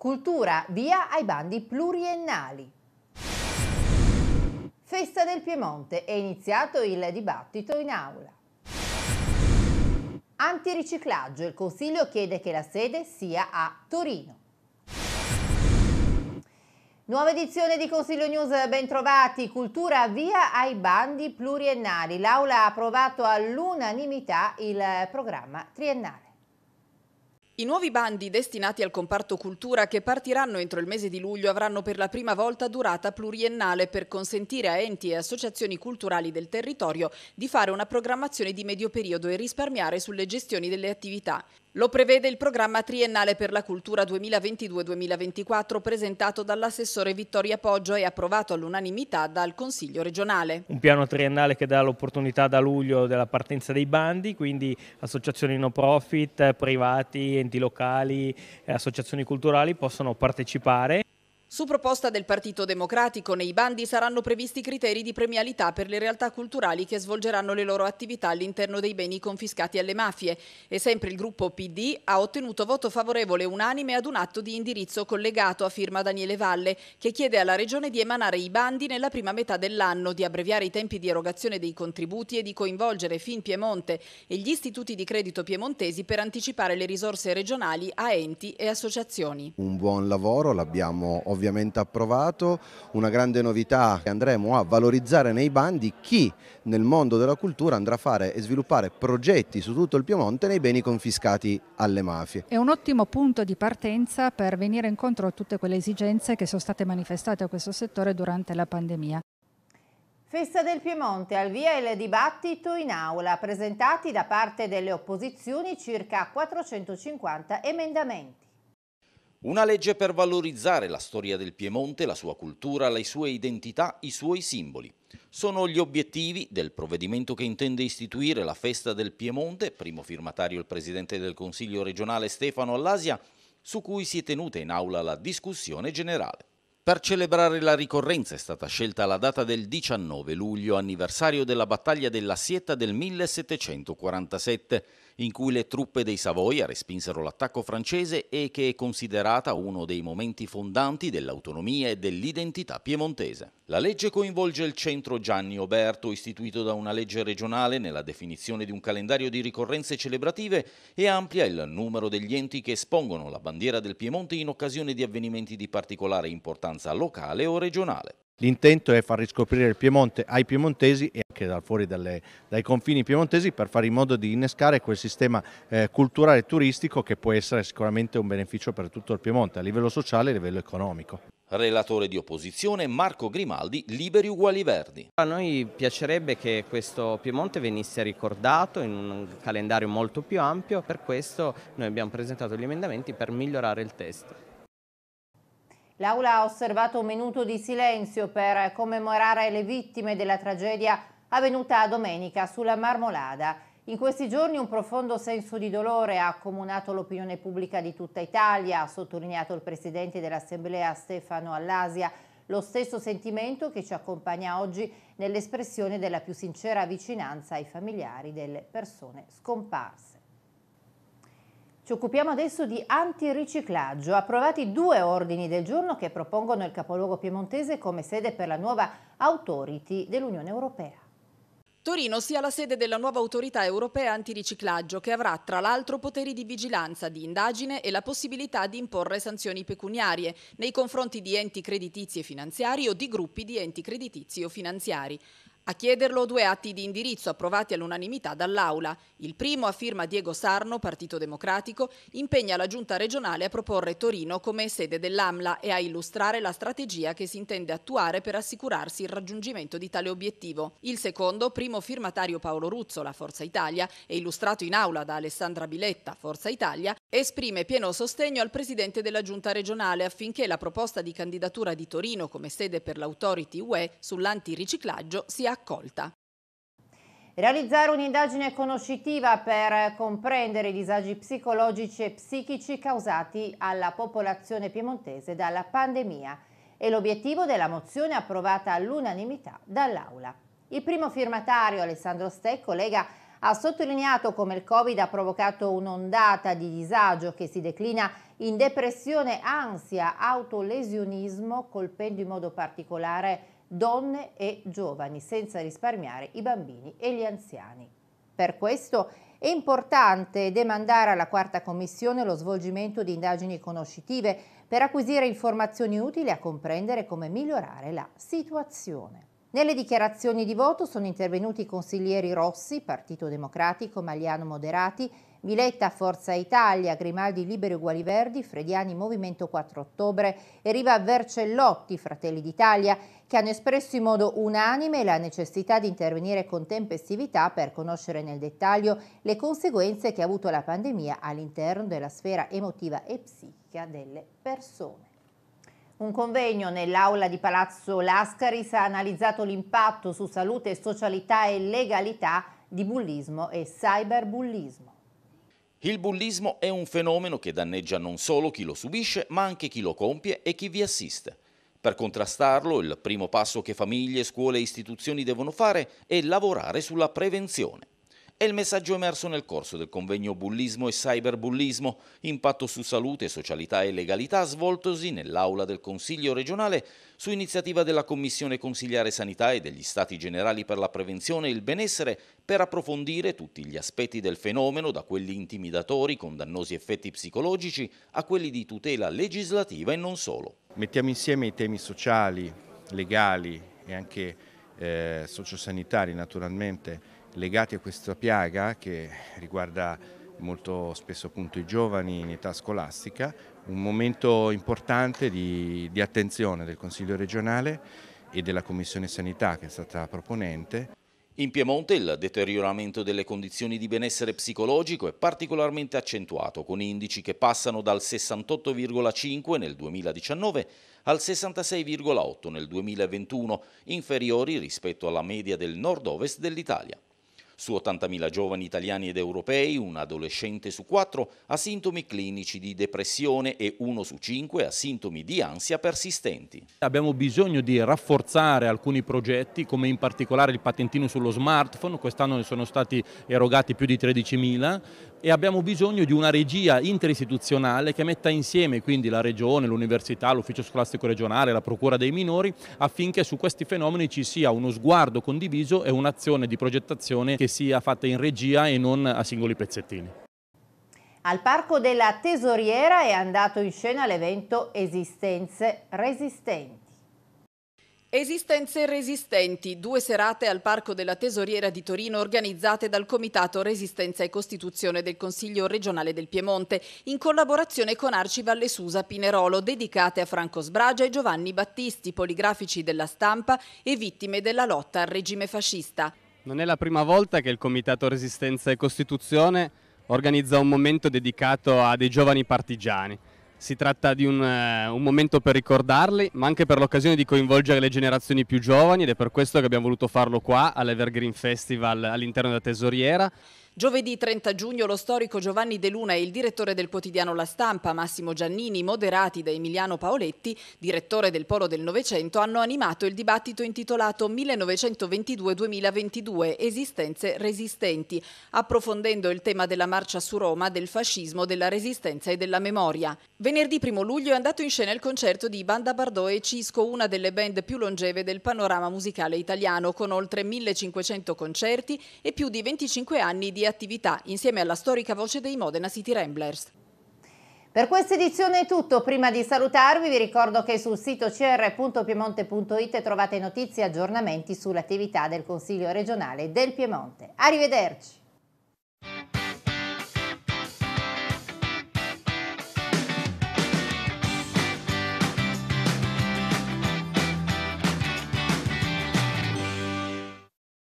Cultura, via ai bandi pluriennali. Festa del Piemonte, è iniziato il dibattito in aula. Antiriciclaggio, il Consiglio chiede che la sede sia a Torino. Nuova edizione di Consiglio News, bentrovati. Cultura via ai bandi pluriennali. L'Aula ha approvato all'unanimità il programma triennale. I nuovi bandi destinati al comparto cultura che partiranno entro il mese di luglio avranno per la prima volta durata pluriennale per consentire a enti e associazioni culturali del territorio di fare una programmazione di medio periodo e risparmiare sulle gestioni delle attività. Lo prevede il programma triennale per la cultura 2022-2024 presentato dall'assessore Vittoria Poggio e approvato all'unanimità dal Consiglio regionale. Un piano triennale che dà l'opportunità da luglio della partenza dei bandi, quindi associazioni no profit, privati, enti locali, eh, associazioni culturali possono partecipare. Su proposta del Partito Democratico nei bandi saranno previsti criteri di premialità per le realtà culturali che svolgeranno le loro attività all'interno dei beni confiscati alle mafie e sempre il gruppo PD ha ottenuto voto favorevole unanime ad un atto di indirizzo collegato a firma Daniele Valle che chiede alla Regione di emanare i bandi nella prima metà dell'anno, di abbreviare i tempi di erogazione dei contributi e di coinvolgere Fin Piemonte e gli istituti di credito piemontesi per anticipare le risorse regionali a enti e associazioni. Un buon lavoro, l'abbiamo ovviamente ovviamente approvato, una grande novità che andremo a valorizzare nei bandi chi nel mondo della cultura andrà a fare e sviluppare progetti su tutto il Piemonte nei beni confiscati alle mafie. È un ottimo punto di partenza per venire incontro a tutte quelle esigenze che sono state manifestate a questo settore durante la pandemia. Festa del Piemonte, al via il dibattito in aula, presentati da parte delle opposizioni circa 450 emendamenti. Una legge per valorizzare la storia del Piemonte, la sua cultura, le sue identità, i suoi simboli. Sono gli obiettivi del provvedimento che intende istituire la Festa del Piemonte, primo firmatario il Presidente del Consiglio regionale Stefano Allasia, su cui si è tenuta in aula la discussione generale. Per celebrare la ricorrenza è stata scelta la data del 19 luglio, anniversario della battaglia della Sietta del 1747, in cui le truppe dei Savoia respinsero l'attacco francese e che è considerata uno dei momenti fondanti dell'autonomia e dell'identità piemontese. La legge coinvolge il centro Gianni Oberto, istituito da una legge regionale nella definizione di un calendario di ricorrenze celebrative e amplia il numero degli enti che espongono la bandiera del Piemonte in occasione di avvenimenti di particolare importanza locale o regionale. L'intento è far riscoprire il Piemonte ai piemontesi e anche da fuori dalle, dai confini piemontesi per fare in modo di innescare quel sistema eh, culturale e turistico che può essere sicuramente un beneficio per tutto il Piemonte a livello sociale e a livello economico. Relatore di opposizione Marco Grimaldi, Liberi Uguali Verdi. A noi piacerebbe che questo Piemonte venisse ricordato in un calendario molto più ampio, per questo noi abbiamo presentato gli emendamenti per migliorare il testo. L'Aula ha osservato un minuto di silenzio per commemorare le vittime della tragedia avvenuta domenica sulla Marmolada. In questi giorni un profondo senso di dolore ha accomunato l'opinione pubblica di tutta Italia, ha sottolineato il presidente dell'Assemblea Stefano Allasia, lo stesso sentimento che ci accompagna oggi nell'espressione della più sincera vicinanza ai familiari delle persone scomparse. Ci occupiamo adesso di antiriciclaggio. Approvati due ordini del giorno che propongono il capoluogo piemontese come sede per la nuova authority dell'Unione Europea. Torino sia la sede della nuova autorità europea antiriciclaggio che avrà tra l'altro poteri di vigilanza, di indagine e la possibilità di imporre sanzioni pecuniarie nei confronti di enti creditizi e finanziari o di gruppi di enti creditizi o finanziari. A chiederlo due atti di indirizzo approvati all'unanimità dall'Aula. Il primo, a firma Diego Sarno, Partito Democratico, impegna la Giunta regionale a proporre Torino come sede dell'AMLA e a illustrare la strategia che si intende attuare per assicurarsi il raggiungimento di tale obiettivo. Il secondo, primo firmatario Paolo Ruzzo, la Forza Italia, e illustrato in aula da Alessandra Biletta, Forza Italia, esprime pieno sostegno al Presidente della Giunta regionale affinché la proposta di candidatura di Torino come sede per l'Authority UE sull'antiriciclaggio sia accolta. Realizzare un'indagine conoscitiva per comprendere i disagi psicologici e psichici causati alla popolazione piemontese dalla pandemia è l'obiettivo della mozione approvata all'unanimità dall'Aula. Il primo firmatario, Alessandro Stecco, Lega, ha sottolineato come il Covid ha provocato un'ondata di disagio che si declina in depressione, ansia, autolesionismo, colpendo in modo particolare donne e giovani, senza risparmiare i bambini e gli anziani. Per questo è importante demandare alla quarta commissione lo svolgimento di indagini conoscitive per acquisire informazioni utili a comprendere come migliorare la situazione. Nelle dichiarazioni di voto sono intervenuti i consiglieri Rossi, Partito Democratico, Magliano Moderati Viletta Forza Italia, Grimaldi Liberi Uguali Verdi, Frediani Movimento 4 Ottobre e Riva Vercellotti Fratelli d'Italia che hanno espresso in modo unanime la necessità di intervenire con tempestività per conoscere nel dettaglio le conseguenze che ha avuto la pandemia all'interno della sfera emotiva e psichica delle persone. Un convegno nell'aula di Palazzo Lascaris ha analizzato l'impatto su salute, socialità e legalità di bullismo e cyberbullismo. Il bullismo è un fenomeno che danneggia non solo chi lo subisce, ma anche chi lo compie e chi vi assiste. Per contrastarlo, il primo passo che famiglie, scuole e istituzioni devono fare è lavorare sulla prevenzione. È il messaggio emerso nel corso del convegno Bullismo e Cyberbullismo, impatto su salute, socialità e legalità, svoltosi nell'aula del Consiglio regionale su iniziativa della Commissione Consigliare Sanità e degli Stati Generali per la Prevenzione e il Benessere per approfondire tutti gli aspetti del fenomeno, da quelli intimidatori con dannosi effetti psicologici a quelli di tutela legislativa e non solo. Mettiamo insieme i temi sociali, legali e anche eh, sociosanitari naturalmente legati a questa piaga che riguarda molto spesso appunto i giovani in età scolastica, un momento importante di, di attenzione del Consiglio regionale e della Commissione Sanità che è stata proponente. In Piemonte il deterioramento delle condizioni di benessere psicologico è particolarmente accentuato, con indici che passano dal 68,5 nel 2019 al 66,8 nel 2021, inferiori rispetto alla media del nord-ovest dell'Italia. Su 80.000 giovani italiani ed europei, un adolescente su quattro ha sintomi clinici di depressione e uno su cinque ha sintomi di ansia persistenti. Abbiamo bisogno di rafforzare alcuni progetti, come in particolare il patentino sullo smartphone, quest'anno ne sono stati erogati più di 13.000, e abbiamo bisogno di una regia interistituzionale che metta insieme quindi la Regione, l'Università, l'Ufficio Scolastico Regionale, la Procura dei Minori affinché su questi fenomeni ci sia uno sguardo condiviso e un'azione di progettazione che sia fatta in regia e non a singoli pezzettini. Al Parco della Tesoriera è andato in scena l'evento Esistenze Resistenti. Esistenze resistenti, due serate al Parco della Tesoriera di Torino organizzate dal Comitato Resistenza e Costituzione del Consiglio regionale del Piemonte, in collaborazione con Arci Valle Susa Pinerolo, dedicate a Franco Sbragia e Giovanni Battisti, poligrafici della stampa e vittime della lotta al regime fascista. Non è la prima volta che il Comitato Resistenza e Costituzione organizza un momento dedicato a dei giovani partigiani si tratta di un, uh, un, momento per ricordarli, ma anche per l'occasione di coinvolgere le generazioni più giovani ed è per questo che abbiamo voluto farlo qua all'Evergreen Festival all'interno della Tesoriera. Giovedì 30 giugno lo storico Giovanni De Luna e il direttore del quotidiano La Stampa, Massimo Giannini, moderati da Emiliano Paoletti, direttore del Polo del Novecento, hanno animato il dibattito intitolato 1922-2022 Esistenze resistenti, approfondendo il tema della marcia su Roma, del fascismo, della resistenza e della memoria. Venerdì 1 luglio è andato in scena il concerto di Banda Bardò e Cisco, una delle band più longeve del panorama musicale italiano, con oltre 1500 concerti e più di 25 anni di attività insieme alla storica voce dei Modena City Ramblers. Per questa edizione è tutto, prima di salutarvi vi ricordo che sul sito cr.piemonte.it trovate notizie e aggiornamenti sull'attività del Consiglio regionale del Piemonte. Arrivederci!